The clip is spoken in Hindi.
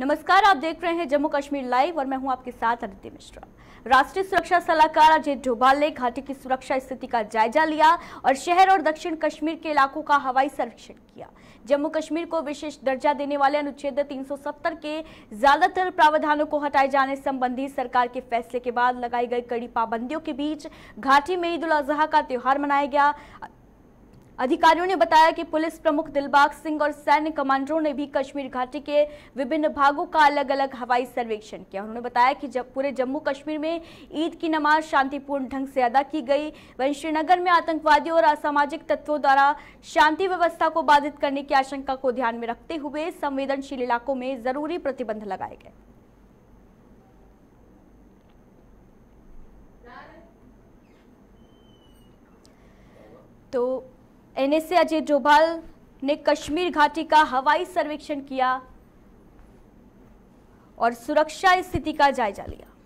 नमस्कार आप देख रहे हैं जम्मू कश्मीर लाइव और मैं हूं आपके साथ अदिति मिश्रा राष्ट्रीय सुरक्षा सलाहकार अजय डोभाल ने घाटी की सुरक्षा स्थिति का जायजा लिया और शहर और दक्षिण कश्मीर के इलाकों का हवाई सर्वेक्षण किया जम्मू कश्मीर को विशेष दर्जा देने वाले अनुच्छेद 370 के ज्यादातर प्रावधानों को हटाए जाने संबंधी सरकार के फैसले के बाद लगाई गई कड़ी पाबंदियों के बीच घाटी में ईद उल अजहा का त्यौहार मनाया गया अधिकारियों ने बताया कि पुलिस प्रमुख दिलबाग सिंह और सैन्य कमांडरों ने भी कश्मीर घाटी के विभिन्न भागों का अलग अलग हवाई सर्वेक्षण किया उन्होंने बताया कि जब पूरे जम्मू कश्मीर में ईद की नमाज शांतिपूर्ण ढंग से अदा की गई वहीं श्रीनगर में आतंकवादियों और असामाजिक तत्वों द्वारा शांति व्यवस्था को बाधित करने की आशंका को ध्यान में रखते हुए संवेदनशील इलाकों में जरूरी प्रतिबंध लगाए गए तो एनएसए अजय डोभाल ने कश्मीर घाटी का हवाई सर्वेक्षण किया और सुरक्षा स्थिति का जायजा लिया